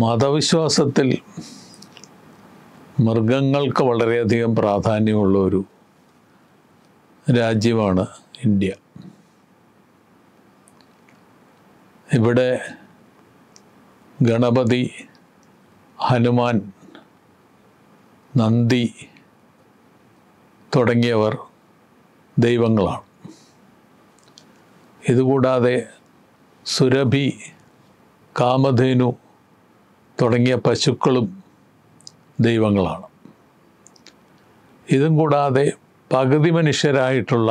മതവിശ്വാസത്തിൽ മൃഗങ്ങൾക്ക് വളരെയധികം പ്രാധാന്യമുള്ള ഒരു രാജ്യമാണ് ഇന്ത്യ ഇവിടെ ഗണപതി ഹനുമാൻ നന്ദി തുടങ്ങിയവർ ദൈവങ്ങളാണ് ഇതുകൂടാതെ സുരഭി കാമധേനു തുടങ്ങിയ പശുക്കളും ദൈവങ്ങളാണ് ഇതും കൂടാതെ പകുതി മനുഷ്യരായിട്ടുള്ള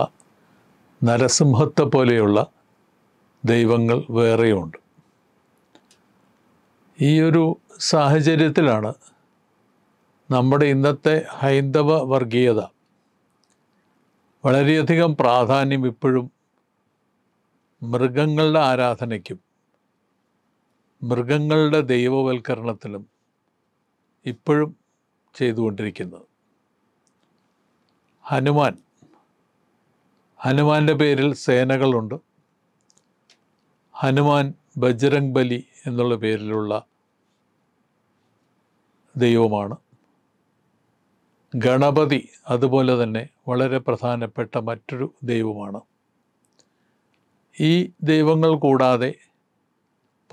നരസിംഹത്തെ പോലെയുള്ള ദൈവങ്ങൾ വേറെയുണ്ട് ഈ ഒരു സാഹചര്യത്തിലാണ് നമ്മുടെ ഇന്നത്തെ ഹൈന്ദവ വർഗീയത വളരെയധികം പ്രാധാന്യം ഇപ്പോഴും മൃഗങ്ങളുടെ ആരാധനയ്ക്കും മൃഗങ്ങളുടെ ദൈവവൽക്കരണത്തിലും ഇപ്പോഴും ചെയ്തുകൊണ്ടിരിക്കുന്നത് ഹനുമാൻ ഹനുമാൻ്റെ പേരിൽ സേനകളുണ്ട് ഹനുമാൻ ബജ്രംഗ് ബലി എന്നുള്ള പേരിലുള്ള ദൈവമാണ് ഗണപതി അതുപോലെ തന്നെ വളരെ പ്രധാനപ്പെട്ട മറ്റൊരു ദൈവമാണ് ഈ ദൈവങ്ങൾ കൂടാതെ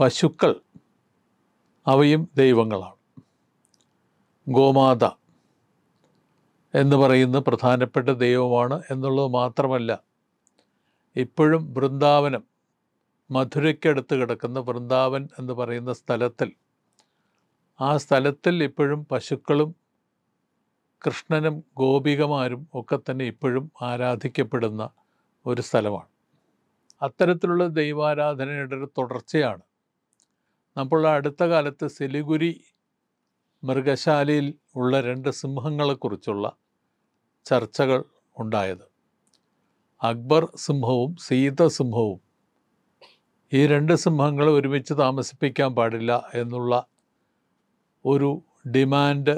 പശുക്കൾ അവയും ദൈവങ്ങളാണ് ഗോമാത എന്ന് പറയുന്ന പ്രധാനപ്പെട്ട ദൈവമാണ് എന്നുള്ളത് മാത്രമല്ല ഇപ്പോഴും വൃന്ദാവനം മധുരയ്ക്കടുത്ത് കിടക്കുന്ന വൃന്ദാവൻ എന്ന് പറയുന്ന സ്ഥലത്തിൽ ആ സ്ഥലത്തിൽ ഇപ്പോഴും പശുക്കളും കൃഷ്ണനും ഗോപികമാരും ഒക്കെ തന്നെ ഇപ്പോഴും ആരാധിക്കപ്പെടുന്ന ഒരു സ്ഥലമാണ് അത്തരത്തിലുള്ള ദൈവാരാധനയുടെ ഒരു തുടർച്ചയാണ് അപ്പോൾ അടുത്ത കാലത്ത് സിലിഗുരി മൃഗശാലയിൽ ഉള്ള രണ്ട് സിംഹങ്ങളെക്കുറിച്ചുള്ള ചർച്ചകൾ ഉണ്ടായത് അക്ബർ സിംഹവും സീത സിംഹവും ഈ രണ്ട് സിംഹങ്ങളെ ഒരുമിച്ച് താമസിപ്പിക്കാൻ പാടില്ല എന്നുള്ള ഒരു ഡിമാൻഡ്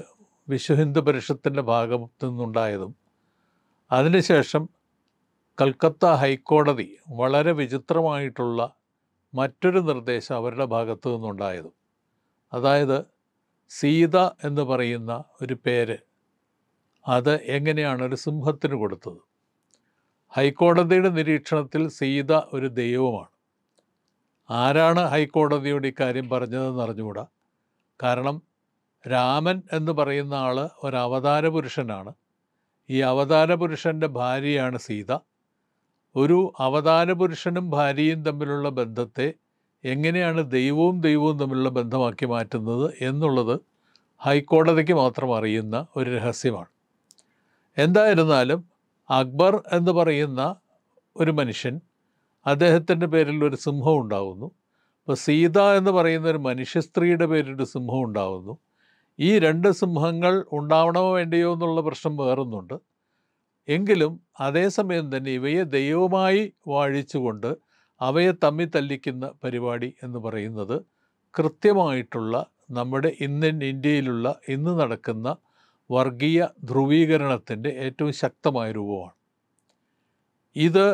വിശ്വ ഹിന്ദു പരിഷത്തിൻ്റെ ഭാഗത്തു നിന്നുണ്ടായതും അതിനുശേഷം കൽക്കത്ത ഹൈക്കോടതി വളരെ വിചിത്രമായിട്ടുള്ള മറ്റൊരു നിർദ്ദേശം അവരുടെ ഭാഗത്തു നിന്നുണ്ടായത് അതായത് സീത എന്ന് പറയുന്ന ഒരു പേര് അത് എങ്ങനെയാണ് ഒരു സിംഹത്തിന് കൊടുത്തത് ഹൈക്കോടതിയുടെ നിരീക്ഷണത്തിൽ സീത ഒരു ദൈവമാണ് ആരാണ് ഹൈക്കോടതിയോട് ഇക്കാര്യം പറഞ്ഞതെന്ന് അറിഞ്ഞുകൂടാ കാരണം രാമൻ എന്ന് പറയുന്ന ആൾ ഒരു അവതാര പുരുഷനാണ് ഈ അവതാര പുരുഷൻ്റെ ഭാര്യയാണ് സീത ഒരു അവതാര പുരുഷനും ഭാര്യയും തമ്മിലുള്ള ബന്ധത്തെ എങ്ങനെയാണ് ദൈവവും ദൈവവും തമ്മിലുള്ള ബന്ധമാക്കി മാറ്റുന്നത് എന്നുള്ളത് ഹൈക്കോടതിക്ക് മാത്രം അറിയുന്ന ഒരു രഹസ്യമാണ് എന്തായിരുന്നാലും അക്ബർ എന്ന് പറയുന്ന ഒരു മനുഷ്യൻ അദ്ദേഹത്തിൻ്റെ പേരിൽ ഒരു സിംഹം ഉണ്ടാകുന്നു അപ്പോൾ സീത എന്ന് പറയുന്ന ഒരു മനുഷ്യ സ്ത്രീയുടെ പേരിൽ സിംഹം ഉണ്ടാകുന്നു ഈ രണ്ട് സിംഹങ്ങൾ ഉണ്ടാവണമോ വേണ്ടയോ എന്നുള്ള പ്രശ്നം വേറൊന്നുണ്ട് എങ്കിലും അതേസമയം തന്നെ ഇവയെ ദൈവമായി വാഴിച്ചുകൊണ്ട് അവയെ തമ്മി തല്ലിക്കുന്ന പരിപാടി എന്ന് പറയുന്നത് കൃത്യമായിട്ടുള്ള നമ്മുടെ ഇന്ത്യൻ ഇന്ത്യയിലുള്ള ഇന്ന് നടക്കുന്ന വർഗീയ ധ്രുവീകരണത്തിൻ്റെ ഏറ്റവും ശക്തമായ രൂപമാണ് ഇത്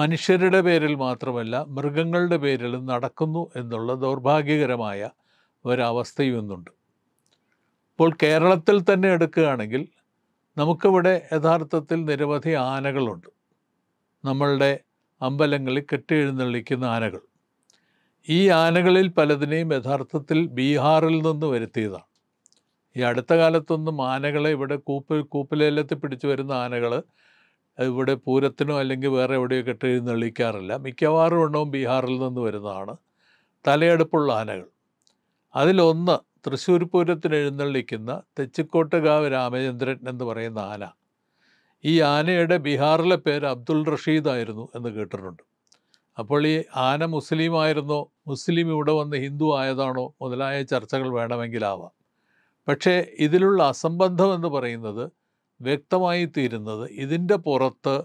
മനുഷ്യരുടെ പേരിൽ മാത്രമല്ല മൃഗങ്ങളുടെ പേരിലും നടക്കുന്നു എന്നുള്ള ദൗർഭാഗ്യകരമായ ഒരവസ്ഥയും ഇന്നുണ്ട് ഇപ്പോൾ കേരളത്തിൽ തന്നെ എടുക്കുകയാണെങ്കിൽ നമുക്കിവിടെ യഥാർത്ഥത്തിൽ നിരവധി ആനകളുണ്ട് നമ്മളുടെ അമ്പലങ്ങളിൽ കെട്ടിയെഴുന്നള്ളിക്കുന്ന ആനകൾ ഈ ആനകളിൽ പലതിനെയും യഥാർത്ഥത്തിൽ ബീഹാറിൽ നിന്ന് വരുത്തിയതാണ് ഈ അടുത്ത കാലത്തൊന്നും ആനകളെ ഇവിടെ കൂപ്പ് കൂപ്പിലേലത്തിൽ പിടിച്ചു വരുന്ന ആനകൾ ഇവിടെ പൂരത്തിനോ അല്ലെങ്കിൽ വേറെ എവിടെയോ കെട്ടിയെഴുന്നള്ളിക്കാറില്ല മിക്കവാറും എണ്ണവും ബീഹാറിൽ നിന്ന് വരുന്നതാണ് തലയെടുപ്പുള്ള ആനകൾ അതിലൊന്ന് തൃശ്ശൂർ പൂരത്തിന് എഴുന്നള്ളിക്കുന്ന തെച്ചിക്കോട്ടുകാവ് രാമചന്ദ്രൻ എന്ന് പറയുന്ന ആന ഈ ആനയുടെ ബീഹാറിലെ പേര് അബ്ദുൾ റഷീദ് ആയിരുന്നു എന്ന് കേട്ടിട്ടുണ്ട് അപ്പോൾ ഈ ആന മുസ്ലിം ആയിരുന്നോ മുസ്ലിം ഇവിടെ വന്ന് ഹിന്ദു ആയതാണോ മുതലായ ചർച്ചകൾ വേണമെങ്കിലാവാം പക്ഷേ ഇതിലുള്ള അസംബന്ധം എന്ന് പറയുന്നത് വ്യക്തമായി തീരുന്നത് ഇതിൻ്റെ പുറത്ത്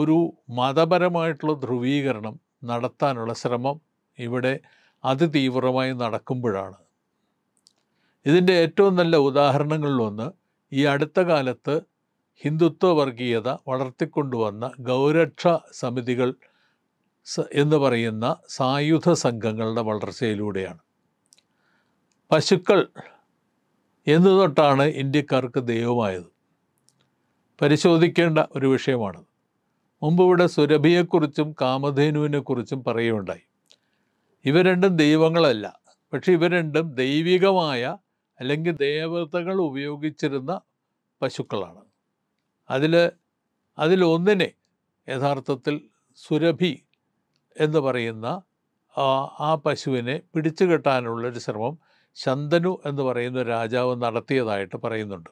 ഒരു മതപരമായിട്ടുള്ള ധ്രുവീകരണം നടത്താനുള്ള ശ്രമം ഇവിടെ അതിതീവ്രമായി നടക്കുമ്പോഴാണ് ഇതിൻ്റെ ഏറ്റവും നല്ല ഉദാഹരണങ്ങളിലൊന്ന് ഈ അടുത്ത കാലത്ത് ഹിന്ദുത്വ വർഗീയത വളർത്തിക്കൊണ്ടുവന്ന ഗൗരക്ഷ സമിതികൾ എന്ന് പറയുന്ന സായുധ സംഘങ്ങളുടെ വളർച്ചയിലൂടെയാണ് പശുക്കൾ എന്നു ഇന്ത്യക്കാർക്ക് ദൈവമായത് പരിശോധിക്കേണ്ട ഒരു വിഷയമാണ് മുമ്പ് ഇവിടെ സുരഭിയെക്കുറിച്ചും കാമധേനുവിനെക്കുറിച്ചും പറയുകയുണ്ടായി ഇവ രണ്ടും ദൈവങ്ങളല്ല പക്ഷേ ഇവ രണ്ടും ദൈവികമായ അല്ലെങ്കിൽ ദേവതകൾ ഉപയോഗിച്ചിരുന്ന പശുക്കളാണ് അതിൽ അതിലൊന്നിനെ യഥാർത്ഥത്തിൽ സുരഭി എന്ന് പറയുന്ന ആ പശുവിനെ പിടിച്ചു കെട്ടാനുള്ളൊരു ശ്രമം ശന്തനു എന്ന് പറയുന്ന രാജാവ് നടത്തിയതായിട്ട് പറയുന്നുണ്ട്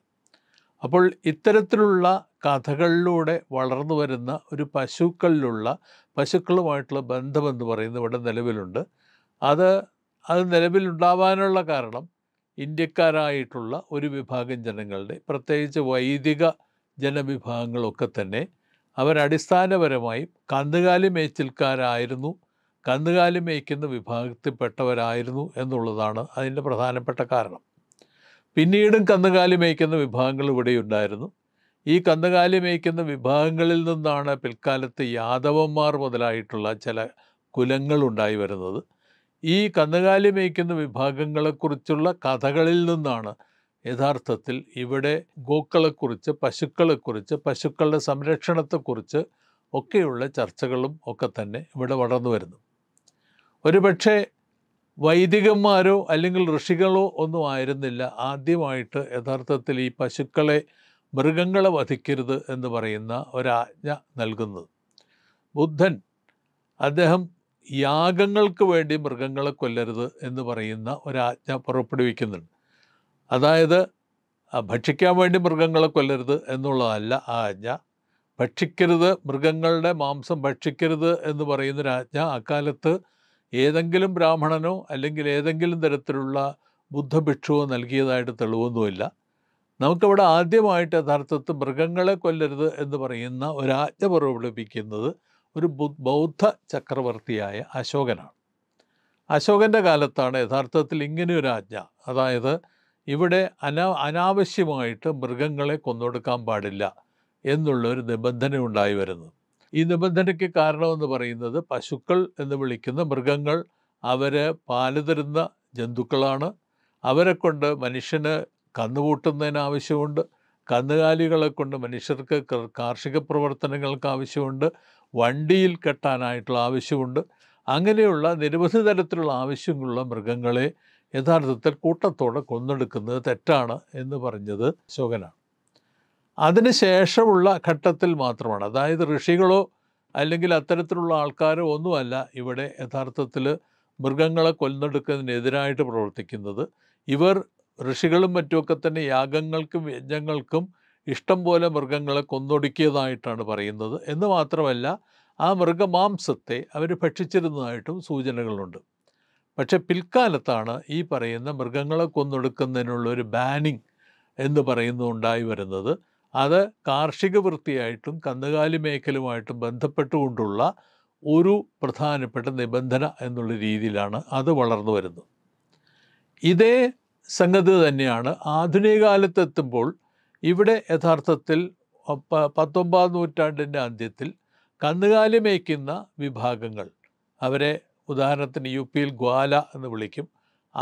അപ്പോൾ ഇത്തരത്തിലുള്ള കഥകളിലൂടെ വളർന്നു വരുന്ന ഒരു പശുക്കളിലുള്ള പശുക്കളുമായിട്ടുള്ള ബന്ധമെന്ന് പറയുന്നത് ഇവിടെ നിലവിലുണ്ട് അത് അത് നിലവിലുണ്ടാവാനുള്ള കാരണം ഇന്ത്യക്കാരായിട്ടുള്ള ഒരു വിഭാഗം ജനങ്ങളുടെ പ്രത്യേകിച്ച് വൈദിക ജനവിഭാഗങ്ങളൊക്കെ തന്നെ അവരടിസ്ഥാനപരമായി കന്നുകാലി മേച്ചിൽക്കാരായിരുന്നു കന്നുകാലി മേയ്ക്കുന്ന വിഭാഗത്തിൽപ്പെട്ടവരായിരുന്നു എന്നുള്ളതാണ് അതിൻ്റെ പ്രധാനപ്പെട്ട കാരണം പിന്നീടും കന്നുകാലി മേയ്ക്കുന്ന വിഭാഗങ്ങൾ ഉണ്ടായിരുന്നു ഈ കന്നുകാലി മേയ്ക്കുന്ന വിഭാഗങ്ങളിൽ നിന്നാണ് പിൽക്കാലത്ത് യാദവന്മാർ മുതലായിട്ടുള്ള ചില കുലങ്ങളുണ്ടായി വരുന്നത് ഈ കന്നുകാലി മേയ്ക്കുന്ന വിഭാഗങ്ങളെക്കുറിച്ചുള്ള കഥകളിൽ നിന്നാണ് യഥാർത്ഥത്തിൽ ഇവിടെ ഗോക്കളെക്കുറിച്ച് പശുക്കളെക്കുറിച്ച് പശുക്കളുടെ സംരക്ഷണത്തെക്കുറിച്ച് ഒക്കെയുള്ള ചർച്ചകളും ഒക്കെ തന്നെ ഇവിടെ വളർന്നു വരുന്നു ഒരുപക്ഷെ വൈദികന്മാരോ അല്ലെങ്കിൽ ഋഷികളോ ഒന്നും ആയിരുന്നില്ല ആദ്യമായിട്ട് യഥാർത്ഥത്തിൽ ഈ പശുക്കളെ മൃഗങ്ങളെ വധിക്കരുത് എന്ന് പറയുന്ന ഒരാജ്ഞ നൽകുന്നത് ബുദ്ധൻ അദ്ദേഹം യാഗങ്ങൾക്ക് വേണ്ടി മൃഗങ്ങളെ കൊല്ലരുത് എന്ന് പറയുന്ന ഒരാജ്ഞ പുറപ്പെടുവിക്കുന്നുണ്ട് അതായത് ഭക്ഷിക്കാൻ വേണ്ടി മൃഗങ്ങളെ കൊല്ലരുത് എന്നുള്ളതല്ല ആ ആജ്ഞ ഭക്ഷിക്കരുത് മൃഗങ്ങളുടെ മാംസം ഭക്ഷിക്കരുത് എന്ന് പറയുന്നൊരു ആജ്ഞ അക്കാലത്ത് ഏതെങ്കിലും ബ്രാഹ്മണനോ അല്ലെങ്കിൽ ഏതെങ്കിലും തരത്തിലുള്ള ബുദ്ധഭിക്ഷുവോ നൽകിയതായിട്ട് തെളിവൊന്നുമില്ല നമുക്കവിടെ ആദ്യമായിട്ട് യഥാർത്ഥത്തിൽ മൃഗങ്ങളെ കൊല്ലരുത് എന്ന് പറയുന്ന ഒരാജ്ഞ പുറപ്പെടുവിക്കുന്നത് ഒരു ബൗദ്ധ ചക്രവർത്തിയായ അശോകനാണ് അശോകൻ്റെ കാലത്താണ് യഥാർത്ഥത്തിൽ ഇങ്ങനെയൊരു ആജ്ഞ അതായത് ഇവിടെ അനാ അനാവശ്യമായിട്ട് മൃഗങ്ങളെ കൊന്നൊടുക്കാൻ പാടില്ല എന്നുള്ളൊരു നിബന്ധന ഉണ്ടായി വരുന്നത് ഈ നിബന്ധനയ്ക്ക് കാരണമെന്ന് പറയുന്നത് പശുക്കൾ എന്ന് വിളിക്കുന്ന മൃഗങ്ങൾ അവരെ പാല് തരുന്ന ജന്തുക്കളാണ് അവരെ കൊണ്ട് മനുഷ്യന് കന്നുകൂട്ടുന്നതിന് ആവശ്യമുണ്ട് കന്നുകാലികളെ കൊണ്ട് മനുഷ്യർക്ക് കാർഷിക പ്രവർത്തനങ്ങൾക്ക് ആവശ്യമുണ്ട് വണ്ടിയിൽ കെട്ടാനായിട്ടുള്ള ആവശ്യമുണ്ട് അങ്ങനെയുള്ള നിരവധി തരത്തിലുള്ള ആവശ്യങ്ങളുള്ള മൃഗങ്ങളെ യഥാർത്ഥത്തിൽ കൂട്ടത്തോടെ കൊന്നെടുക്കുന്നത് തെറ്റാണ് എന്ന് പറഞ്ഞത് ശോകനാണ് അതിനുശേഷമുള്ള ഘട്ടത്തിൽ മാത്രമാണ് അതായത് ഋഷികളോ അല്ലെങ്കിൽ അത്തരത്തിലുള്ള ആൾക്കാരോ ഒന്നുമല്ല ഇവിടെ യഥാർത്ഥത്തിൽ മൃഗങ്ങളെ കൊന്നെടുക്കുന്നതിനെതിരായിട്ട് പ്രവർത്തിക്കുന്നത് ഇവർ ഋഷികളും മറ്റുമൊക്കെ തന്നെ യാഗങ്ങൾക്കും യജ്ഞങ്ങൾക്കും ഇഷ്ടം പോലെ മൃഗങ്ങളെ കൊന്നൊടുക്കിയതായിട്ടാണ് പറയുന്നത് എന്ന് മാത്രമല്ല ആ മൃഗമാംസത്തെ അവർ ഭക്ഷിച്ചിരുന്നതായിട്ടും സൂചനകളുണ്ട് പക്ഷേ പിൽക്കാലത്താണ് ഈ പറയുന്ന മൃഗങ്ങളെ കൊന്നൊടുക്കുന്നതിനുള്ള ഒരു ബാനിങ് എന്ന് പറയുന്നത് ഉണ്ടായി വരുന്നത് അത് കാർഷിക വൃത്തിയായിട്ടും കന്നുകാലി മേഖലയുമായിട്ടും ബന്ധപ്പെട്ടുകൊണ്ടുള്ള ഒരു പ്രധാനപ്പെട്ട നിബന്ധന എന്നുള്ള രീതിയിലാണ് അത് വളർന്നു വരുന്നത് ഇതേ സംഗതി തന്നെയാണ് ആധുനിക കാലത്തെത്തുമ്പോൾ ഇവിടെ യഥാർത്ഥത്തിൽ പത്തൊമ്പതാം നൂറ്റാണ്ടിൻ്റെ അന്ത്യത്തിൽ കന്നുകാലി മേയ്ക്കുന്ന വിഭാഗങ്ങൾ അവരെ ഉദാഹരണത്തിന് യു പിയിൽ ഗ്വാല എന്ന് വിളിക്കും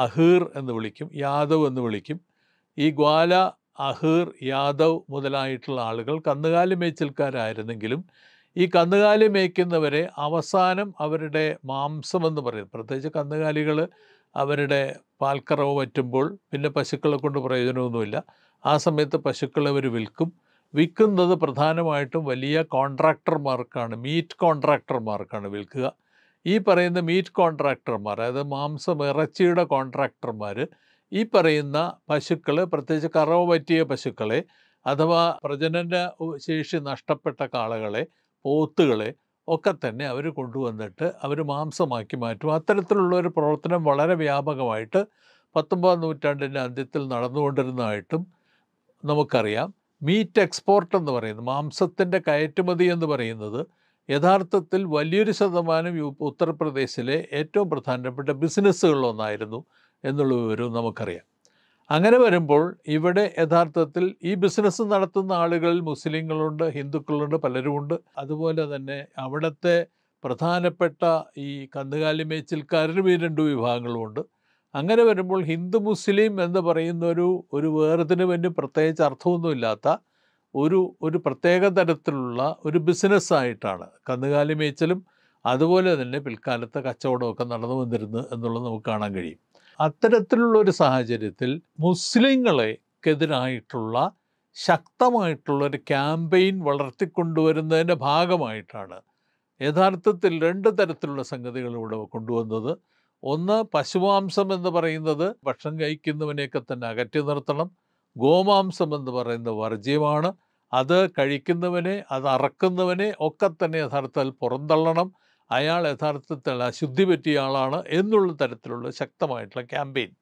അഹീർ എന്ന് വിളിക്കും യാദവ് എന്ന് വിളിക്കും ഈ ഗ്വാല അഹീർ യാദവ് മുതലായിട്ടുള്ള ആളുകൾ കന്നുകാലി മേച്ചിൽക്കാരായിരുന്നെങ്കിലും ഈ കന്നുകാലി മേയ്ക്കുന്നവരെ അവസാനം അവരുടെ മാംസം എന്ന് പറയും പ്രത്യേകിച്ച് കന്നുകാലികൾ അവരുടെ പാൽക്കറവ് പറ്റുമ്പോൾ പിന്നെ പശുക്കളെ കൊണ്ട് പ്രയോജനമൊന്നുമില്ല ആ സമയത്ത് പശുക്കളെ അവർ വിൽക്കും വിൽക്കുന്നത് പ്രധാനമായിട്ടും വലിയ കോൺട്രാക്ടർമാർക്കാണ് മീറ്റ് കോൺട്രാക്ടർമാർക്കാണ് വിൽക്കുക ഈ പറയുന്ന മീറ്റ് കോൺട്രാക്ടർമാർ അതായത് മാംസം ഇറച്ചിയുടെ കോൺട്രാക്ടർമാർ ഈ പറയുന്ന പശുക്കൾ പ്രത്യേകിച്ച് കറവ് പറ്റിയ പശുക്കളെ അഥവാ പ്രജനന ശേഷി നഷ്ടപ്പെട്ട കാളകളെ പോത്തുകളെ ഒക്കെ തന്നെ അവർ കൊണ്ടുവന്നിട്ട് അവർ മാംസമാക്കി മാറ്റും അത്തരത്തിലുള്ള ഒരു പ്രവർത്തനം വളരെ വ്യാപകമായിട്ട് പത്തൊമ്പതാം നൂറ്റാണ്ടിൻ്റെ അന്ത്യത്തിൽ നടന്നുകൊണ്ടിരുന്നതായിട്ടും നമുക്കറിയാം മീറ്റ് എക്സ്പോർട്ട് എന്ന് പറയുന്നത് മാംസത്തിൻ്റെ കയറ്റുമതി എന്ന് പറയുന്നത് യഥാർത്ഥത്തിൽ വലിയൊരു ശതമാനം ഉത്തർപ്രദേശിലെ ഏറ്റവും പ്രധാനപ്പെട്ട ബിസിനസ്സുകളിലൊന്നായിരുന്നു എന്നുള്ള വിവരവും നമുക്കറിയാം അങ്ങനെ വരുമ്പോൾ ഇവിടെ യഥാർത്ഥത്തിൽ ഈ ബിസിനസ് നടത്തുന്ന ആളുകളിൽ മുസ്ലിങ്ങളുണ്ട് ഹിന്ദുക്കളുണ്ട് പലരുമുണ്ട് അതുപോലെ തന്നെ അവിടുത്തെ പ്രധാനപ്പെട്ട ഈ കന്നുകാലി മേച്ചിൽക്കാരിലും ഈ രണ്ട് വിഭാഗങ്ങളുമുണ്ട് അങ്ങനെ വരുമ്പോൾ ഹിന്ദു മുസ്ലിം എന്ന് പറയുന്ന ഒരു ഒരു വേർതിന് വേണ്ടി പ്രത്യേകിച്ച് അർത്ഥമൊന്നുമില്ലാത്ത ഒരു ഒരു പ്രത്യേക തരത്തിലുള്ള ഒരു ബിസിനസ്സായിട്ടാണ് കന്നുകാലി മേച്ചലും അതുപോലെ തന്നെ പിൽക്കാലത്തെ കച്ചവടമൊക്കെ നടന്നു വന്നിരുന്നു എന്നുള്ളത് നമുക്ക് കാണാൻ കഴിയും അത്തരത്തിലുള്ള ഒരു സാഹചര്യത്തിൽ മുസ്ലിങ്ങളെക്കെതിരായിട്ടുള്ള ശക്തമായിട്ടുള്ള ഒരു ക്യാമ്പയിൻ വളർത്തിക്കൊണ്ടുവരുന്നതിൻ്റെ ഭാഗമായിട്ടാണ് യഥാർത്ഥത്തിൽ രണ്ട് തരത്തിലുള്ള സംഗതികൾ ഇവിടെ കൊണ്ടുവന്നത് ഒന്ന് പശുമാംസം എന്ന് പറയുന്നത് ഭക്ഷണം കഴിക്കുന്നവനെയൊക്കെ തന്നെ അകറ്റി നിർത്തണം ഗോമാംസം എന്ന് പറയുന്നത് വർജ്യമാണ് അത് കഴിക്കുന്നവനെ അത് അറക്കുന്നവനെ ഒക്കെ തന്നെ യഥാർത്ഥത്തിൽ പുറന്തള്ളണം അയാൾ യഥാർത്ഥത്തിൽ അശുദ്ധി പറ്റിയ ആളാണ് എന്നുള്ള തരത്തിലുള്ള ശക്തമായിട്ടുള്ള ക്യാമ്പയിൻ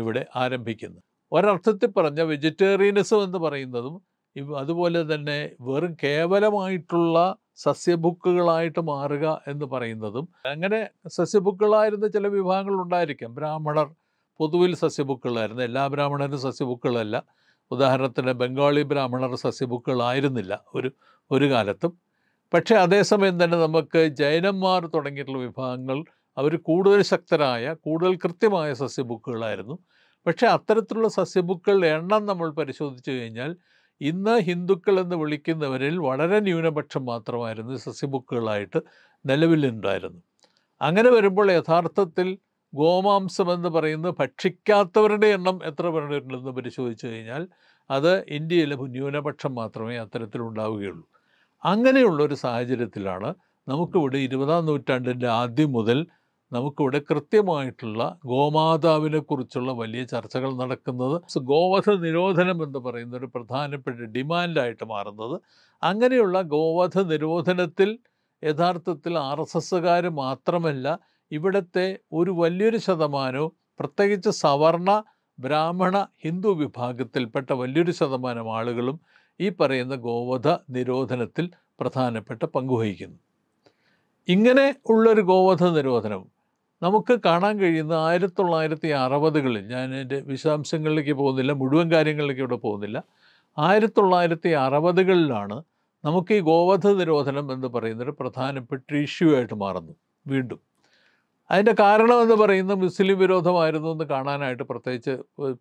ഇവിടെ ആരംഭിക്കുന്നു ഒരർത്ഥത്തിൽ പറഞ്ഞ വെജിറ്റേറിയനിസം എന്ന് പറയുന്നതും അതുപോലെ തന്നെ വെറും കേവലമായിട്ടുള്ള സസ്യബുക്കുകളായിട്ട് മാറുക എന്ന് പറയുന്നതും അങ്ങനെ സസ്യബുക്കുകളായിരുന്ന ചില വിഭാഗങ്ങൾ ഉണ്ടായിരിക്കാം ബ്രാഹ്മണർ പൊതുവിൽ സസ്യബുക്കുകളായിരുന്നു എല്ലാ ബ്രാഹ്മണരും സസ്യബുക്കുകളല്ല ഉദാഹരണത്തിന് ബംഗാളി ബ്രാഹ്മണർ സസ്യബുക്കുകളായിരുന്നില്ല ഒരു ഒരു കാലത്തും പക്ഷേ അതേസമയം തന്നെ നമുക്ക് ജൈനന്മാർ തുടങ്ങിയിട്ടുള്ള വിഭാഗങ്ങൾ അവർ കൂടുതൽ ശക്തരായ കൂടുതൽ കൃത്യമായ സസ്യബുക്കുകളായിരുന്നു പക്ഷേ അത്തരത്തിലുള്ള സസ്യബുക്കുകളുടെ എണ്ണം നമ്മൾ പരിശോധിച്ചു കഴിഞ്ഞാൽ ഇന്ന് ഹിന്ദുക്കൾ എന്ന് വിളിക്കുന്നവരിൽ വളരെ ന്യൂനപക്ഷം മാത്രമായിരുന്നു സസ്യബുക്കുകളായിട്ട് നിലവിലുണ്ടായിരുന്നു അങ്ങനെ വരുമ്പോൾ യഥാർത്ഥത്തിൽ ഗോമാംസമെന്ന് പറയുന്നത് ഭക്ഷിക്കാത്തവരുടെ എണ്ണം എത്ര പേരുണ്ടെന്ന് പരിശോധിച്ചു കഴിഞ്ഞാൽ അത് ഇന്ത്യയിലെ ന്യൂനപക്ഷം മാത്രമേ അത്തരത്തിലുണ്ടാവുകയുള്ളൂ അങ്ങനെയുള്ള ഒരു സാഹചര്യത്തിലാണ് നമുക്കിവിടെ ഇരുപതാം നൂറ്റാണ്ടിൻ്റെ ആദ്യം മുതൽ നമുക്കിവിടെ കൃത്യമായിട്ടുള്ള ഗോമാതാവിനെ കുറിച്ചുള്ള വലിയ ചർച്ചകൾ നടക്കുന്നത് ഗോവധ നിരോധനം എന്ന് പറയുന്ന ഒരു പ്രധാനപ്പെട്ട ഡിമാൻഡായിട്ട് മാറുന്നത് അങ്ങനെയുള്ള ഗോവധ നിരോധനത്തിൽ യഥാർത്ഥത്തിൽ ആർ എസ് എസ്സുകാർ മാത്രമല്ല ഇവിടുത്തെ ഒരു വലിയൊരു ശതമാനവും പ്രത്യേകിച്ച് സവർണ ബ്രാഹ്മണ ഹിന്ദു വിഭാഗത്തിൽപ്പെട്ട വലിയൊരു ശതമാനം ആളുകളും ഈ പറയുന്ന ഗോവധ നിരോധനത്തിൽ പ്രധാനപ്പെട്ട പങ്കുവഹിക്കുന്നു ഇങ്ങനെ ഉള്ളൊരു ഗോവധ നിരോധനം നമുക്ക് കാണാൻ കഴിയുന്ന ആയിരത്തി തൊള്ളായിരത്തി അറുപതുകളിൽ ഞാൻ എൻ്റെ വിശദാംശങ്ങളിലേക്ക് പോകുന്നില്ല മുഴുവൻ കാര്യങ്ങളിലേക്ക് ഇവിടെ പോകുന്നില്ല ആയിരത്തി തൊള്ളായിരത്തി അറുപതുകളിലാണ് നമുക്ക് ഈ ഗോവധ നിരോധനം എന്ന് പറയുന്നൊരു പ്രധാനപ്പെട്ട ഇഷ്യൂ ആയിട്ട് മാറുന്നു വീണ്ടും അതിൻ്റെ കാരണമെന്ന് പറയുന്നത് മുസ്ലിം വിരോധമായിരുന്നു എന്ന് കാണാനായിട്ട് പ്രത്യേകിച്ച്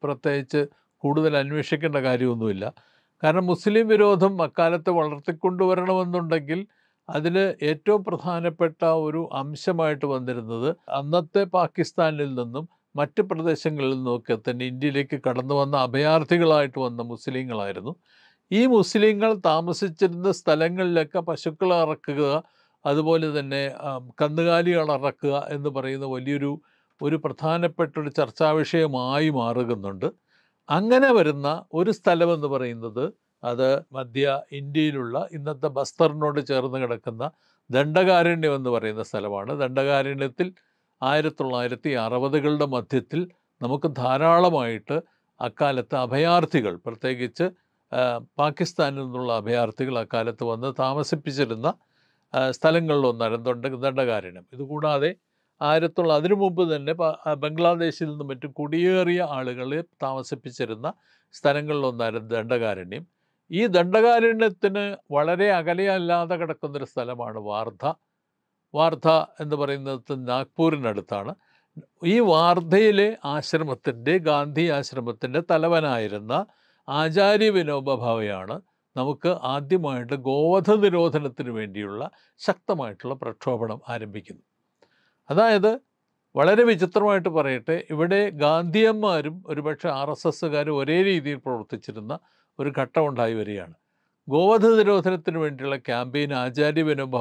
പ്രത്യേകിച്ച് കൂടുതൽ അന്വേഷിക്കേണ്ട കാര്യമൊന്നുമില്ല കാരണം മുസ്ലിം വിരോധം അക്കാലത്ത് വളർത്തിക്കൊണ്ടുവരണമെന്നുണ്ടെങ്കിൽ അതിൽ ഏറ്റവും പ്രധാനപ്പെട്ട ഒരു അംശമായിട്ട് വന്നിരുന്നത് അന്നത്തെ പാകിസ്ഥാനിൽ നിന്നും മറ്റ് പ്രദേശങ്ങളിൽ നിന്നൊക്കെ തന്നെ ഇന്ത്യയിലേക്ക് കടന്നു വന്ന അഭയാർത്ഥികളായിട്ട് വന്ന മുസ്ലിങ്ങളായിരുന്നു ഈ മുസ്ലിങ്ങൾ താമസിച്ചിരുന്ന സ്ഥലങ്ങളിലൊക്കെ പശുക്കളെ ഇറക്കുക അതുപോലെ തന്നെ കന്നുകാലികൾ ഇറക്കുക എന്ന് പറയുന്ന വലിയൊരു ഒരു പ്രധാനപ്പെട്ട ഒരു ചർച്ചാ വിഷയമായി മാറുന്നുണ്ട് അങ്ങനെ വരുന്ന ഒരു സ്ഥലമെന്ന് പറയുന്നത് അത് മധ്യ ഇന്ത്യയിലുള്ള ഇന്നത്തെ ബസ്തറിനോട് ചേർന്ന് കിടക്കുന്ന ദണ്ഡകാരണ്യം എന്ന് പറയുന്ന സ്ഥലമാണ് ദണ്ഡകാരണ്യത്തിൽ ആയിരത്തി തൊള്ളായിരത്തി അറുപതുകളുടെ മധ്യത്തിൽ നമുക്ക് ധാരാളമായിട്ട് അക്കാലത്ത് അഭയാർത്ഥികൾ പ്രത്യേകിച്ച് പാകിസ്ഥാനിൽ നിന്നുള്ള അഭയാർത്ഥികൾ അക്കാലത്ത് വന്ന് താമസിപ്പിച്ചിരുന്ന സ്ഥലങ്ങളിലൊന്നായിരുന്നു ദണ്ഡ ദണ്ഡകാരണ്യം ഇതുകൂടാതെ ആയിരത്തി അതിനു മുമ്പ് തന്നെ ബംഗ്ലാദേശിൽ നിന്നും മറ്റും കുടിയേറിയ ആളുകളെ താമസിപ്പിച്ചിരുന്ന സ്ഥലങ്ങളിലൊന്നായിരുന്നു ദണ്ഡകാരണ്യം ഈ ദണ്ഡകാരണ്യത്തിന് വളരെ അകലെയല്ലാതെ കിടക്കുന്നൊരു സ്ഥലമാണ് വാർധ വാർധ എന്ന് പറയുന്നത് നാഗ്പൂരിനടുത്താണ് ഈ വാർധയിലെ ആശ്രമത്തിൻ്റെ ഗാന്ധി ആശ്രമത്തിൻ്റെ തലവനായിരുന്ന ആചാര്യ വിനോബ ഭാവയാണ് നമുക്ക് ആദ്യമായിട്ട് ഗോവധ നിരോധനത്തിന് വേണ്ടിയുള്ള ശക്തമായിട്ടുള്ള പ്രക്ഷോഭണം ആരംഭിക്കുന്നു അതായത് വളരെ വിചിത്രമായിട്ട് പറയട്ടെ ഇവിടെ ഗാന്ധിയന്മാരും ഒരുപക്ഷെ ആർ എസ് എസ്സുകാരും ഒരേ രീതിയിൽ പ്രവർത്തിച്ചിരുന്ന ഒരു ഘട്ടമുണ്ടായി വരികയാണ് ഗോവധ നിരോധനത്തിന് വേണ്ടിയുള്ള ക്യാമ്പയിൻ ആചാര്യ വിനോബ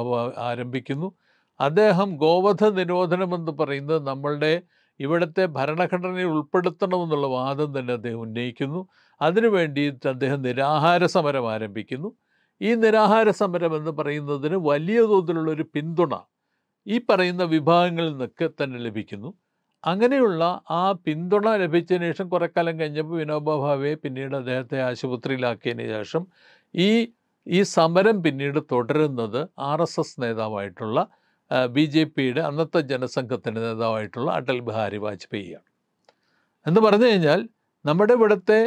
ആരംഭിക്കുന്നു അദ്ദേഹം ഗോവധ നിരോധനമെന്ന് പറയുന്നത് നമ്മളുടെ ഇവിടുത്തെ ഭരണഘടനയിൽ ഉൾപ്പെടുത്തണമെന്നുള്ള വാദം തന്നെ അദ്ദേഹം ഉന്നയിക്കുന്നു അതിനുവേണ്ടി അദ്ദേഹം നിരാഹാര സമരം ആരംഭിക്കുന്നു ഈ നിരാഹാര സമരം എന്ന് പറയുന്നതിന് വലിയ തോതിലുള്ളൊരു ഒരു പിന്തുണ ഈ പറയുന്ന വിഭാഗങ്ങളിൽ നിന്നൊക്കെ തന്നെ ലഭിക്കുന്നു അങ്ങനെയുള്ള ആ പിന്തുണ ലഭിച്ചതിന് ശേഷം കുറേ കാലം കഴിഞ്ഞപ്പോൾ വിനോബ ഭാവയെ പിന്നീട് അദ്ദേഹത്തെ ആശുപത്രിയിലാക്കിയതിന് ശേഷം ഈ ഈ സമരം പിന്നീട് തുടരുന്നത് ആർ എസ് എസ് നേതാവായിട്ടുള്ള ബി ജെ പിയുടെ അന്നത്തെ ജനസംഘത്തിൻ്റെ നേതാവായിട്ടുള്ള അടൽ ബിഹാരി വാജ്പേയിയാണ് എന്ന് പറഞ്ഞു കഴിഞ്ഞാൽ നമ്മുടെ ഇവിടുത്തെ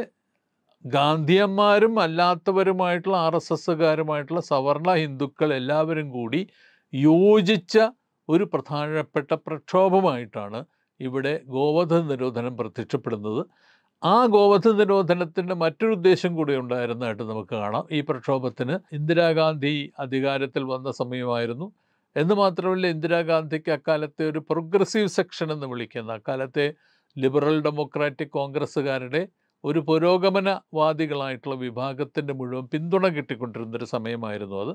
ഗാന്ധിയന്മാരും അല്ലാത്തവരുമായിട്ടുള്ള ആർ എസ് എസ്സുകാരുമായിട്ടുള്ള സവർണ ഹിന്ദുക്കൾ എല്ലാവരും കൂടി യോജിച്ച ഒരു പ്രധാനപ്പെട്ട പ്രക്ഷോഭമായിട്ടാണ് ഇവിടെ ഗോവധ നിരോധനം പ്രത്യക്ഷപ്പെടുന്നത് ആ ഗോവധ നിരോധനത്തിൻ്റെ മറ്റൊരു ഉദ്ദേശം കൂടി ഉണ്ടായിരുന്നതായിട്ട് നമുക്ക് കാണാം ഈ പ്രക്ഷോഭത്തിന് ഇന്ദിരാഗാന്ധി അധികാരത്തിൽ വന്ന സമയമായിരുന്നു എന്ന് മാത്രമല്ല ഇന്ദിരാഗാന്ധിക്ക് അക്കാലത്തെ ഒരു പ്രോഗ്രസീവ് സെക്ഷൻ എന്ന് വിളിക്കുന്ന അക്കാലത്തെ ലിബറൽ ഡെമോക്രാറ്റിക് കോൺഗ്രസ്സുകാരുടെ ഒരു പുരോഗമനവാദികളായിട്ടുള്ള വിഭാഗത്തിൻ്റെ മുഴുവൻ പിന്തുണ കിട്ടിക്കൊണ്ടിരുന്നൊരു സമയമായിരുന്നു അത്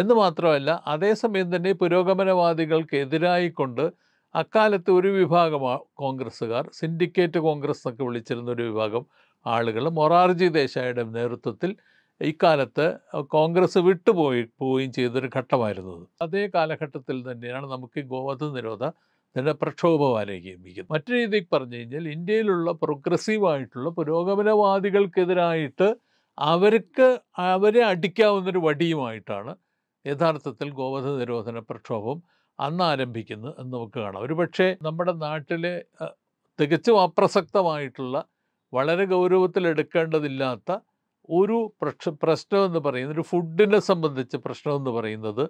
എന്ന് മാത്രമല്ല അതേസമയം തന്നെ പുരോഗമനവാദികൾക്കെതിരായിക്കൊണ്ട് അക്കാലത്ത് ഒരു വിഭാഗം കോൺഗ്രസ്സുകാർ സിൻഡിക്കേറ്റ് കോൺഗ്രസ് എന്നൊക്കെ വിളിച്ചിരുന്ന ഒരു വിഭാഗം ആളുകൾ മൊറാർജി ദേശായിയുടെ നേതൃത്വത്തിൽ ഇക്കാലത്ത് കോൺഗ്രസ് വിട്ടുപോയി പോവുകയും ചെയ്തൊരു ഘട്ടമായിരുന്നത് അതേ കാലഘട്ടത്തിൽ തന്നെയാണ് നമുക്ക് ഗോവധ നിരോധ ഇതിൻ്റെ പ്രക്ഷോഭമാരംഭിക്കുന്നത് മറ്റു രീതിയിൽ പറഞ്ഞു കഴിഞ്ഞാൽ ഇന്ത്യയിലുള്ള പ്രോഗ്രസീവായിട്ടുള്ള പുരോഗമനവാദികൾക്കെതിരായിട്ട് അവർക്ക് അവരെ അടിക്കാവുന്നൊരു വടിയുമായിട്ടാണ് യഥാർത്ഥത്തിൽ ഗോവധ നിരോധന പ്രക്ഷോഭം അന്ന് ആരംഭിക്കുന്നു എന്ന് നമുക്ക് കാണാം ഒരുപക്ഷെ നമ്മുടെ നാട്ടിലെ തികച്ചും അപ്രസക്തമായിട്ടുള്ള വളരെ ഗൗരവത്തിലെടുക്കേണ്ടതില്ലാത്ത ഒരു പ്രശ് പ്രശ്നമെന്ന് പറയുന്നത് ഒരു ഫുഡിനെ സംബന്ധിച്ച് പ്രശ്നമെന്ന് പറയുന്നത്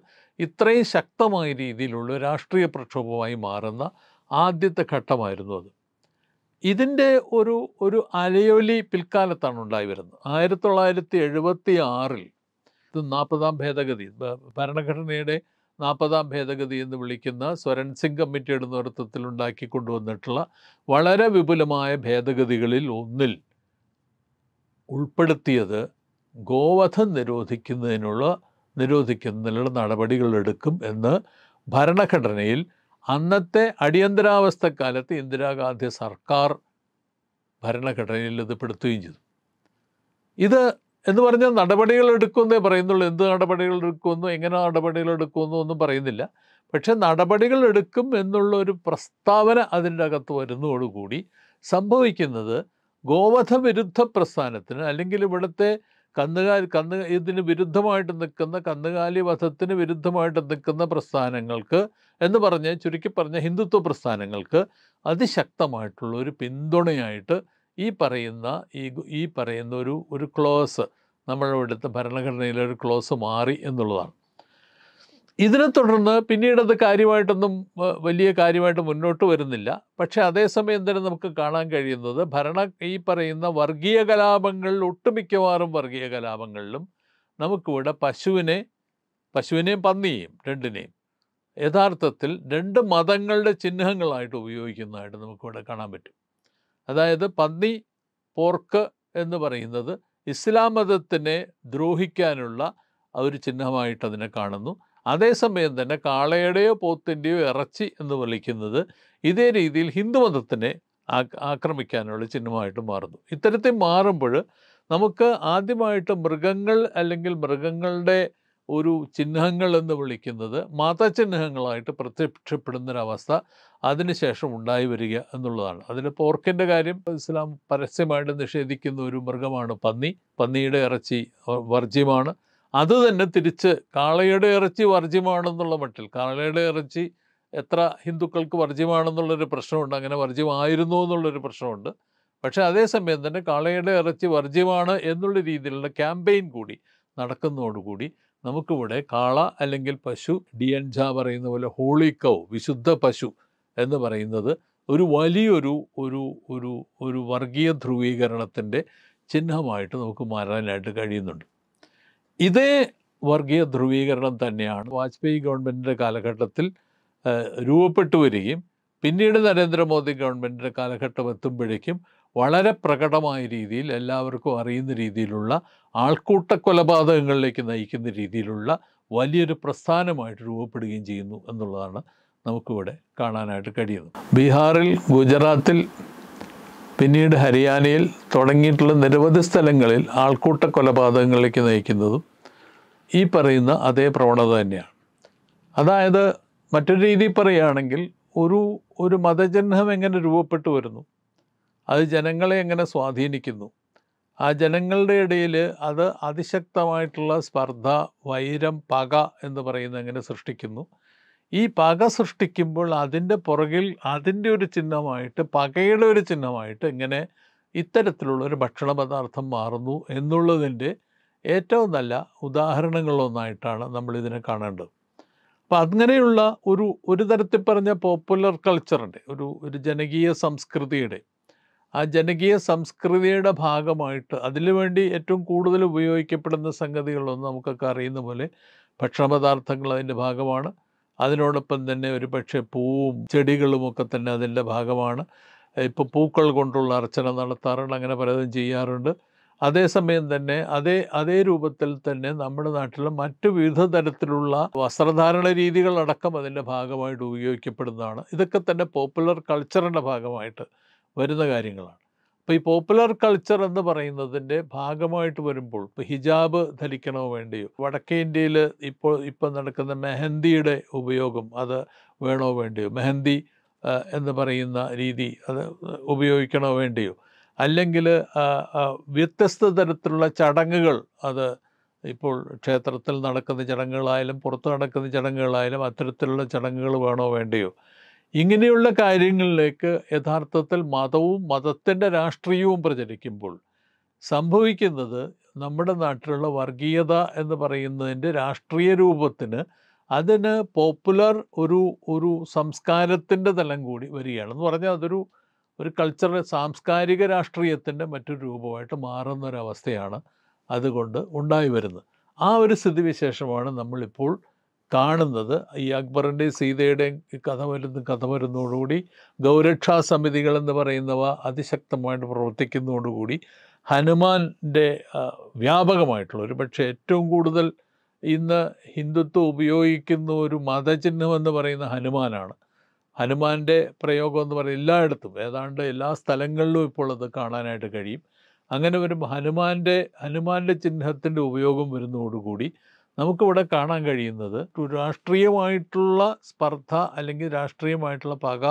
ഇത്രയും ശക്തമായ രീതിയിലുള്ള രാഷ്ട്രീയ പ്രക്ഷോഭമായി മാറുന്ന ആദ്യത്തെ ഘട്ടമായിരുന്നു അത് ഇതിൻ്റെ ഒരു ഒരു അലയൊലി പിൽക്കാലത്താണ് ഉണ്ടായി വരുന്നത് ആയിരത്തി തൊള്ളായിരത്തി എഴുപത്തി ആറിൽ ഇത് നാൽപ്പതാം ഭേദഗതി ഭരണഘടനയുടെ നാൽപ്പതാം ഭേദഗതി എന്ന് വിളിക്കുന്ന സ്വരൺസിംഗ് കമ്മിറ്റിയുടെ നേതൃത്വത്തിൽ ഉണ്ടാക്കി കൊണ്ടുവന്നിട്ടുള്ള വളരെ വിപുലമായ ഭേദഗതികളിൽ ഒന്നിൽ ഉൾപ്പെടുത്തിയത് ഗോവധം നിരോധിക്കുന്നതിനുള്ള നിരോധിക്കുന്നതിനുള്ള നടപടികളെടുക്കും എന്ന് ഭരണഘടനയിൽ അന്നത്തെ അടിയന്തരാവസ്ഥക്കാലത്ത് ഇന്ദിരാഗാന്ധി സർക്കാർ ഭരണഘടനയിൽ ഇത് പെടുത്തുകയും ചെയ്തു ഇത് എന്ന് പറഞ്ഞാൽ നടപടികൾ എടുക്കുമെന്നേ പറയുന്നുള്ളൂ എന്ത് നടപടികൾ എടുക്കുമെന്നു എങ്ങനെ നടപടികൾ എടുക്കുമെന്നു ഒന്നും പറയുന്നില്ല പക്ഷേ നടപടികൾ എടുക്കും എന്നുള്ള ഒരു പ്രസ്താവന അതിൻ്റെ അകത്ത് വരുന്നതോടുകൂടി സംഭവിക്കുന്നത് ഗോവധ വിരുദ്ധ പ്രസ്ഥാനത്തിന് അല്ലെങ്കിൽ ഇവിടുത്തെ കന്നുകാലി കന്നു ഇതിന് വിരുദ്ധമായിട്ട് നിൽക്കുന്ന കന്നുകാലി വധത്തിന് വിരുദ്ധമായിട്ട് നിൽക്കുന്ന പ്രസ്ഥാനങ്ങൾക്ക് എന്ന് പറഞ്ഞ് ചുരുക്കി പറഞ്ഞ ഹിന്ദുത്വ പ്രസ്ഥാനങ്ങൾക്ക് അതിശക്തമായിട്ടുള്ള ഒരു പിന്തുണയായിട്ട് ഈ പറയുന്ന ഈ ഈ പറയുന്ന ഒരു ഒരു ക്ലോസ് നമ്മുടെ ഇവിടുത്തെ ഭരണഘടനയിലെ ഒരു ക്ലോസ് മാറി എന്നുള്ളതാണ് ഇതിനെ തുടർന്ന് പിന്നീടത് കാര്യമായിട്ടൊന്നും വലിയ കാര്യമായിട്ട് മുന്നോട്ട് വരുന്നില്ല പക്ഷേ അതേസമയം തന്നെ നമുക്ക് കാണാൻ കഴിയുന്നത് ഭരണ ഈ പറയുന്ന വർഗീയ കലാപങ്ങളിൽ ഒട്ടുമിക്കവാറും വർഗീയ കലാപങ്ങളിലും നമുക്കിവിടെ പശുവിനെ പശുവിനെയും പന്നിയെയും രണ്ടിനെയും യഥാർത്ഥത്തിൽ രണ്ട് മതങ്ങളുടെ ചിഹ്നങ്ങളായിട്ട് ഉപയോഗിക്കുന്നതായിട്ട് നമുക്കിവിടെ കാണാൻ പറ്റും അതായത് പന്നി പോർക്ക് എന്ന് പറയുന്നത് ഇസ്ലാം മതത്തിനെ ദ്രോഹിക്കാനുള്ള ഒരു ചിഹ്നമായിട്ട് അതിനെ കാണുന്നു അതേസമയം തന്നെ കാളയുടെയോ പോത്തിൻ്റെയോ ഇറച്ചി എന്ന് വിളിക്കുന്നത് ഇതേ രീതിയിൽ ഹിന്ദുമതത്തിനെ ആക്രമിക്കാനുള്ള ചിഹ്നമായിട്ട് മാറുന്നു ഇത്തരത്തിൽ മാറുമ്പോൾ നമുക്ക് ആദ്യമായിട്ട് മൃഗങ്ങൾ അല്ലെങ്കിൽ മൃഗങ്ങളുടെ ഒരു ചിഹ്നങ്ങൾ എന്ന് വിളിക്കുന്നത് മതചിഹ്നങ്ങളായിട്ട് പ്രത്യക്ഷപ്പെടുന്നൊരവസ്ഥ അതിനുശേഷം ഉണ്ടായി വരിക എന്നുള്ളതാണ് അതിൽ പോർക്കിൻ്റെ കാര്യം ഇസ്ലാം പരസ്യമായിട്ട് നിഷേധിക്കുന്ന ഒരു മൃഗമാണ് പന്നി പന്നിയുടെ ഇറച്ചി വർജ്യമാണ് അത് തന്നെ തിരിച്ച് കാളയുടെ ഇറച്ചി വർജ്യമാണെന്നുള്ള മട്ടിൽ കാളയുടെ ഇറച്ചി എത്ര ഹിന്ദുക്കൾക്ക് വർജ്യമാണെന്നുള്ളൊരു പ്രശ്നമുണ്ട് അങ്ങനെ വർജ്യമായിരുന്നു എന്നുള്ളൊരു പ്രശ്നമുണ്ട് പക്ഷേ അതേസമയം തന്നെ കാളയുടെ ഇറച്ചി വർജ്യമാണ് എന്നുള്ള രീതിയിലുള്ള ക്യാമ്പയിൻ കൂടി നടക്കുന്നതോടുകൂടി നമുക്കിവിടെ കാള അല്ലെങ്കിൽ പശു ഝ പറയുന്ന പോലെ ഹോളി കൗ വിശുദ്ധ പശു എന്ന് പറയുന്നത് ഒരു വലിയൊരു ഒരു ഒരു ഒരു വർഗീയ ധ്രുവീകരണത്തിൻ്റെ ചിഹ്നമായിട്ട് നമുക്ക് മാറാനായിട്ട് കഴിയുന്നുണ്ട് ഇതേ വർഗീയ ധ്രുവീകരണം തന്നെയാണ് വാജ്പേയി ഗവൺമെൻറ്റിൻ്റെ കാലഘട്ടത്തിൽ രൂപപ്പെട്ടു വരികയും പിന്നീട് നരേന്ദ്രമോദി ഗവൺമെൻറ്റിൻ്റെ കാലഘട്ടം എത്തുമ്പോഴേക്കും വളരെ പ്രകടമായ രീതിയിൽ എല്ലാവർക്കും അറിയുന്ന രീതിയിലുള്ള ആൾക്കൂട്ട കൊലപാതകങ്ങളിലേക്ക് നയിക്കുന്ന രീതിയിലുള്ള വലിയൊരു പ്രസ്ഥാനമായിട്ട് രൂപപ്പെടുകയും ചെയ്യുന്നു എന്നുള്ളതാണ് നമുക്കിവിടെ കാണാനായിട്ട് കഴിയുന്നത് ബീഹാറിൽ ഗുജറാത്തിൽ പിന്നീട് ഹരിയാനയിൽ തുടങ്ങിയിട്ടുള്ള നിരവധി സ്ഥലങ്ങളിൽ ആൾക്കൂട്ട കൊലപാതകങ്ങളിലേക്ക് നയിക്കുന്നതും ഈ പറയുന്ന അതേ പ്രവണത തന്നെയാണ് അതായത് മറ്റൊരു രീതിയിൽ പറയുകയാണെങ്കിൽ ഒരു ഒരു മതചിഹ്നം എങ്ങനെ രൂപപ്പെട്ടു വരുന്നു അത് ജനങ്ങളെ എങ്ങനെ സ്വാധീനിക്കുന്നു ആ ജനങ്ങളുടെ ഇടയിൽ അത് അതിശക്തമായിട്ടുള്ള സ്പർദ്ധ വൈരം പക എന്ന് പറയുന്നത് എങ്ങനെ സൃഷ്ടിക്കുന്നു ഈ പക സൃഷ്ടിക്കുമ്പോൾ അതിൻ്റെ പുറകിൽ അതിൻ്റെ ഒരു ചിഹ്നമായിട്ട് പകയുടെ ഒരു ചിഹ്നമായിട്ട് ഇങ്ങനെ ഒരു ഭക്ഷണ പദാർത്ഥം മാറുന്നു എന്നുള്ളതിൻ്റെ ഏറ്റവും നല്ല ഉദാഹരണങ്ങളൊന്നായിട്ടാണ് നമ്മളിതിനെ കാണേണ്ടത് അപ്പം അങ്ങനെയുള്ള ഒരു ഒരു തരത്തിൽ പറഞ്ഞ പോപ്പുലർ കൾച്ചറിൻ്റെ ഒരു ഒരു ജനകീയ സംസ്കൃതിയുടെ ആ ജനകീയ സംസ്കൃതിയുടെ ഭാഗമായിട്ട് അതിനുവേണ്ടി ഏറ്റവും കൂടുതൽ ഉപയോഗിക്കപ്പെടുന്ന സംഗതികളൊന്നും നമുക്കൊക്കെ അറിയുന്ന പോലെ ഭക്ഷണപദാർത്ഥങ്ങൾ അതിൻ്റെ ഭാഗമാണ് അതിനോടൊപ്പം തന്നെ ഒരു പക്ഷേ പൂവും ഒക്കെ തന്നെ അതിൻ്റെ ഭാഗമാണ് ഇപ്പോൾ പൂക്കൾ കൊണ്ടുള്ള അർച്ചന നടത്താറുണ്ട് അങ്ങനെ പലതും ചെയ്യാറുണ്ട് അതേസമയം തന്നെ അതേ അതേ രൂപത്തിൽ തന്നെ നമ്മുടെ നാട്ടിലെ മറ്റ് വിവിധ തരത്തിലുള്ള വസ്ത്രധാരണ രീതികളടക്കം അതിൻ്റെ ഭാഗമായിട്ട് ഉപയോഗിക്കപ്പെടുന്നതാണ് ഇതൊക്കെ തന്നെ പോപ്പുലർ കൾച്ചറിൻ്റെ ഭാഗമായിട്ട് വരുന്ന കാര്യങ്ങളാണ് അപ്പോൾ ഈ പോപ്പുലർ കൾച്ചർ എന്ന് പറയുന്നതിൻ്റെ ഭാഗമായിട്ട് വരുമ്പോൾ ഇപ്പോൾ ഹിജാബ് ധരിക്കണോ വേണ്ടിയോ വടക്കേ ഇന്ത്യയിൽ ഇപ്പോൾ ഇപ്പം നടക്കുന്ന മെഹന്തിയുടെ ഉപയോഗം അത് വേണോ വേണ്ടിയോ മെഹന്തി എന്ന് പറയുന്ന രീതി അത് ഉപയോഗിക്കണോ വേണ്ടിയോ അല്ലെങ്കിൽ വ്യത്യസ്ത തരത്തിലുള്ള ചടങ്ങുകൾ അത് ഇപ്പോൾ ക്ഷേത്രത്തിൽ നടക്കുന്ന ചടങ്ങുകളായാലും പുറത്ത് നടക്കുന്ന ചടങ്ങുകളായാലും അത്തരത്തിലുള്ള ചടങ്ങുകൾ വേണോ വേണ്ടയോ ഇങ്ങനെയുള്ള കാര്യങ്ങളിലേക്ക് യഥാർത്ഥത്തിൽ മതവും മതത്തിൻ്റെ രാഷ്ട്രീയവും പ്രചരിക്കുമ്പോൾ സംഭവിക്കുന്നത് നമ്മുടെ നാട്ടിലുള്ള വർഗീയത എന്ന് പറയുന്നതിൻ്റെ രാഷ്ട്രീയ രൂപത്തിന് അതിന് പോപ്പുലർ ഒരു ഒരു സംസ്കാരത്തിൻ്റെ തലം കൂടി വരികയാണെന്ന് പറഞ്ഞാൽ അതൊരു ഒരു കൾച്ചറൽ സാംസ്കാരിക രാഷ്ട്രീയത്തിൻ്റെ മറ്റൊരു രൂപമായിട്ട് മാറുന്ന അതുകൊണ്ട് ഉണ്ടായി വരുന്നത് ആ ഒരു സ്ഥിതിവിശേഷമാണ് നമ്മളിപ്പോൾ കാണുന്നത് ഈ അക്ബറിൻ്റെയും സീതയുടെയും കഥ വരുന്ന കഥ വരുന്നതോടുകൂടി ഗൗരക്ഷാ സമിതികളെന്ന് പറയുന്നവ അതിശക്തമായിട്ട് പ്രവർത്തിക്കുന്നതോടുകൂടി ഹനുമാൻ്റെ വ്യാപകമായിട്ടുള്ള ഒരു പക്ഷേ ഏറ്റവും കൂടുതൽ ഇന്ന് ഹിന്ദുത്വം ഉപയോഗിക്കുന്ന ഒരു മതചിഹ്നമെന്ന് പറയുന്ന ഹനുമാനാണ് ഹനുമാൻ്റെ പ്രയോഗം എന്ന് പറയുന്നത് എല്ലായിടത്തും ഏതാണ്ട് എല്ലാ സ്ഥലങ്ങളിലും ഇപ്പോൾ അത് കാണാനായിട്ട് കഴിയും അങ്ങനെ വരുമ്പോൾ ഹനുമാൻ്റെ ഹനുമാൻ്റെ ചിഹ്നത്തിൻ്റെ ഉപയോഗം വരുന്നതോടുകൂടി നമുക്കിവിടെ കാണാൻ കഴിയുന്നത് രാഷ്ട്രീയമായിട്ടുള്ള സ്പർദ്ധ അല്ലെങ്കിൽ രാഷ്ട്രീയമായിട്ടുള്ള പക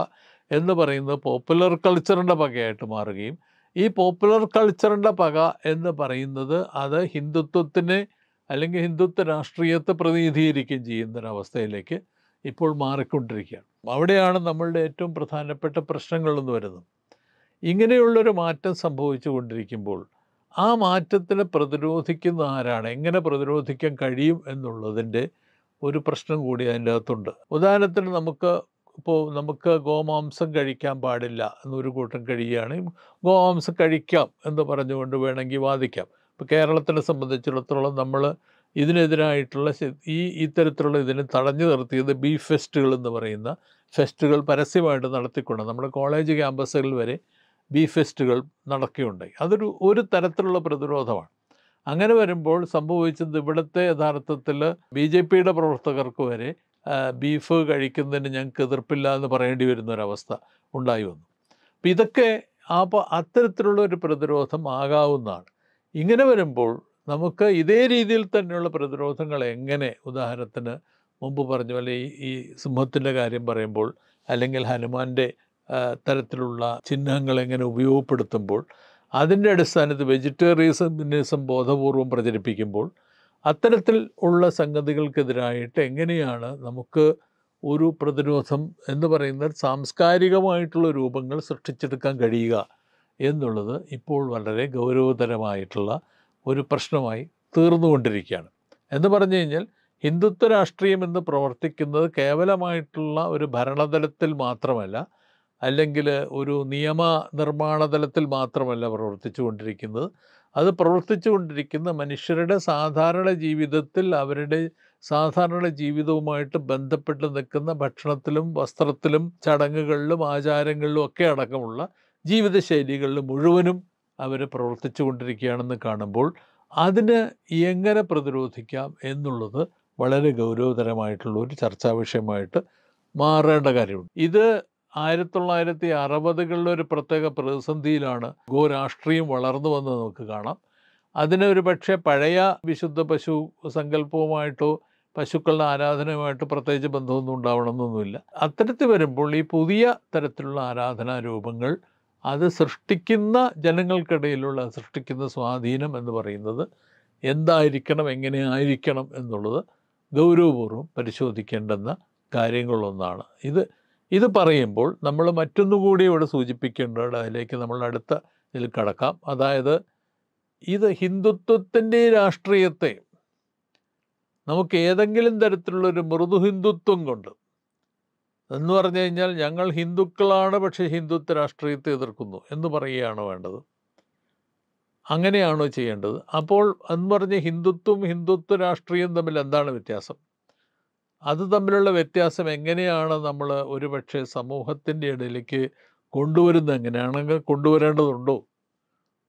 എന്ന് പറയുന്നത് പോപ്പുലർ കൾച്ചറിൻ്റെ പകയായിട്ട് മാറുകയും ഈ പോപ്പുലർ കൾച്ചറിൻ്റെ പക എന്ന് പറയുന്നത് അത് ഹിന്ദുത്വത്തിന് അല്ലെങ്കിൽ ഹിന്ദുത്വ രാഷ്ട്രീയത്തെ പ്രതിനിധീകരിക്കുകയും ചെയ്യുന്നൊരവസ്ഥയിലേക്ക് ഇപ്പോൾ മാറിക്കൊണ്ടിരിക്കുകയാണ് അവിടെയാണ് നമ്മളുടെ ഏറ്റവും പ്രധാനപ്പെട്ട പ്രശ്നങ്ങളെന്ന് വരുന്നത് ഇങ്ങനെയുള്ളൊരു മാറ്റം സംഭവിച്ചു കൊണ്ടിരിക്കുമ്പോൾ ആ മാറ്റത്തിനെ പ്രതിരോധിക്കുന്ന ആരാണ് എങ്ങനെ പ്രതിരോധിക്കാൻ കഴിയും എന്നുള്ളതിൻ്റെ ഒരു പ്രശ്നം കൂടി അതിൻ്റെ അകത്തുണ്ട് ഉദാഹരണത്തിന് നമുക്ക് ഇപ്പോൾ നമുക്ക് ഗോമാംസം കഴിക്കാൻ പാടില്ല എന്നൊരു കൂട്ടം കഴിയുകയാണെങ്കിൽ ഗോമാംസം കഴിക്കാം എന്ന് പറഞ്ഞുകൊണ്ട് വേണമെങ്കിൽ വാദിക്കാം ഇപ്പോൾ കേരളത്തിനെ സംബന്ധിച്ചിടത്തോളം നമ്മൾ ഇതിനെതിരായിട്ടുള്ള ഈ ഇത്തരത്തിലുള്ള ഇതിനെ തടഞ്ഞു നിർത്തിയത് ബീഫ് ഫെസ്റ്റുകൾ എന്ന് പറയുന്ന ഫെസ്റ്റുകൾ പരസ്യമായിട്ട് നടത്തിക്കൊണ്ട് നമ്മുടെ കോളേജ് ക്യാമ്പസുകളിൽ വരെ ബി ഫെസ്റ്റുകൾ നടക്കുകയുണ്ടായി അതൊരു ഒരു തരത്തിലുള്ള പ്രതിരോധമാണ് അങ്ങനെ വരുമ്പോൾ സംഭവിച്ചത് ഇവിടുത്തെ യഥാർത്ഥത്തിൽ ബി ജെ പിയുടെ പ്രവർത്തകർക്ക് വരെ ബീഫ് കഴിക്കുന്നതിന് ഞങ്ങൾക്ക് എതിർപ്പില്ല എന്ന് പറയേണ്ടി വരുന്ന ഒരവസ്ഥ ഉണ്ടായി വന്നു അപ്പം ഇതൊക്കെ അപ്പോൾ അത്തരത്തിലുള്ള ഒരു പ്രതിരോധം ആകാവുന്നതാണ് ഇങ്ങനെ വരുമ്പോൾ നമുക്ക് ഇതേ രീതിയിൽ തന്നെയുള്ള പ്രതിരോധങ്ങൾ എങ്ങനെ ഉദാഹരണത്തിന് മുമ്പ് പറഞ്ഞ പോലെ ഈ സിംഹത്തിൻ്റെ കാര്യം പറയുമ്പോൾ അല്ലെങ്കിൽ ഹനുമാൻ്റെ തരത്തിലുള്ള ചിഹ്നങ്ങൾ എങ്ങനെ ഉപയോഗപ്പെടുത്തുമ്പോൾ അതിൻ്റെ അടിസ്ഥാനത്തിൽ വെജിറ്റേറിയനിസം ബോധപൂർവം പ്രചരിപ്പിക്കുമ്പോൾ അത്തരത്തിൽ ഉള്ള സംഗതികൾക്കെതിരായിട്ട് എങ്ങനെയാണ് നമുക്ക് ഒരു പ്രതിരോധം എന്ന് പറയുന്ന സാംസ്കാരികമായിട്ടുള്ള രൂപങ്ങൾ സൃഷ്ടിച്ചെടുക്കാൻ കഴിയുക എന്നുള്ളത് ഇപ്പോൾ വളരെ ഗൗരവതരമായിട്ടുള്ള ഒരു പ്രശ്നമായി തീർന്നുകൊണ്ടിരിക്കുകയാണ് എന്ന് പറഞ്ഞു കഴിഞ്ഞാൽ ഹിന്ദുത്വ രാഷ്ട്രീയം എന്ന് പ്രവർത്തിക്കുന്നത് കേവലമായിട്ടുള്ള ഒരു ഭരണതലത്തിൽ മാത്രമല്ല അല്ലെങ്കിൽ ഒരു നിയമ നിർമ്മാണ തലത്തിൽ മാത്രമല്ല പ്രവർത്തിച്ചു കൊണ്ടിരിക്കുന്നത് അത് പ്രവർത്തിച്ചു കൊണ്ടിരിക്കുന്ന മനുഷ്യരുടെ സാധാരണ ജീവിതത്തിൽ അവരുടെ സാധാരണ ജീവിതവുമായിട്ട് ബന്ധപ്പെട്ട് നിൽക്കുന്ന ഭക്ഷണത്തിലും വസ്ത്രത്തിലും ചടങ്ങുകളിലും ആചാരങ്ങളിലും ഒക്കെ അടക്കമുള്ള ജീവിതശൈലികളിൽ മുഴുവനും അവർ പ്രവർത്തിച്ചു കൊണ്ടിരിക്കുകയാണെന്ന് കാണുമ്പോൾ അതിന് എങ്ങനെ പ്രതിരോധിക്കാം എന്നുള്ളത് വളരെ ഗൗരവതരമായിട്ടുള്ള ഒരു ചർച്ചാ വിഷയമായിട്ട് മാറേണ്ട കാര്യമുണ്ട് ഇത് ആയിരത്തി തൊള്ളായിരത്തി അറുപതുകളിലെ ഒരു പ്രത്യേക പ്രതിസന്ധിയിലാണ് ഗോരാഷ്ട്രീയം വളർന്നു വന്നത് നമുക്ക് കാണാം അതിന് ഒരു പക്ഷേ പഴയ വിശുദ്ധ പശു സങ്കല്പവുമായിട്ടോ പശുക്കളുടെ ആരാധനയുമായിട്ട് പ്രത്യേകിച്ച് ബന്ധമൊന്നും ഉണ്ടാവണമെന്നൊന്നുമില്ല അത്തരത്തിൽ വരുമ്പോൾ ഈ പുതിയ തരത്തിലുള്ള ആരാധനാ രൂപങ്ങൾ അത് സൃഷ്ടിക്കുന്ന ജനങ്ങൾക്കിടയിലുള്ള സൃഷ്ടിക്കുന്ന സ്വാധീനം എന്ന് പറയുന്നത് എന്തായിരിക്കണം എങ്ങനെ ആയിരിക്കണം എന്നുള്ളത് ഗൗരവപൂർവ്വം പരിശോധിക്കേണ്ടെന്ന കാര്യങ്ങളൊന്നാണ് ഇത് ഇത് പറയുമ്പോൾ നമ്മൾ മറ്റൊന്നുകൂടി ഇവിടെ സൂചിപ്പിക്കേണ്ടത് അതിലേക്ക് നമ്മൾ അടുത്ത ഇതിൽ കടക്കാം അതായത് ഇത് ഹിന്ദുത്വത്തിൻ്റെ രാഷ്ട്രീയത്തെ നമുക്ക് ഏതെങ്കിലും തരത്തിലുള്ളൊരു മൃദു ഹിന്ദുത്വം കൊണ്ട് എന്ന് പറഞ്ഞു കഴിഞ്ഞാൽ ഞങ്ങൾ ഹിന്ദുക്കളാണ് പക്ഷേ ഹിന്ദുത്വ രാഷ്ട്രീയത്തെ എതിർക്കുന്നു എന്ന് പറയുകയാണോ വേണ്ടത് അങ്ങനെയാണോ ചെയ്യേണ്ടത് അപ്പോൾ എന്ന് പറഞ്ഞ ഹിന്ദുത്വം ഹിന്ദുത്വ രാഷ്ട്രീയം തമ്മിൽ എന്താണ് വ്യത്യാസം അത് തമ്മിലുള്ള വ്യത്യാസം എങ്ങനെയാണ് നമ്മൾ ഒരുപക്ഷെ സമൂഹത്തിൻ്റെ ഇടയിലേക്ക് കൊണ്ടുവരുന്നത് എങ്ങനെയാണെങ്കിൽ കൊണ്ടുവരേണ്ടതുണ്ടോ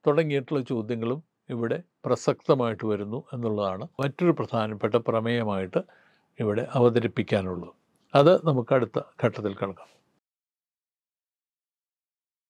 തുടങ്ങിയിട്ടുള്ള ചോദ്യങ്ങളും ഇവിടെ പ്രസക്തമായിട്ട് വരുന്നു എന്നുള്ളതാണ് മറ്റൊരു പ്രധാനപ്പെട്ട പ്രമേയമായിട്ട് ഇവിടെ അവതരിപ്പിക്കാനുള്ളത് അത് നമുക്ക് അടുത്ത ഘട്ടത്തിൽ കിടക്കാം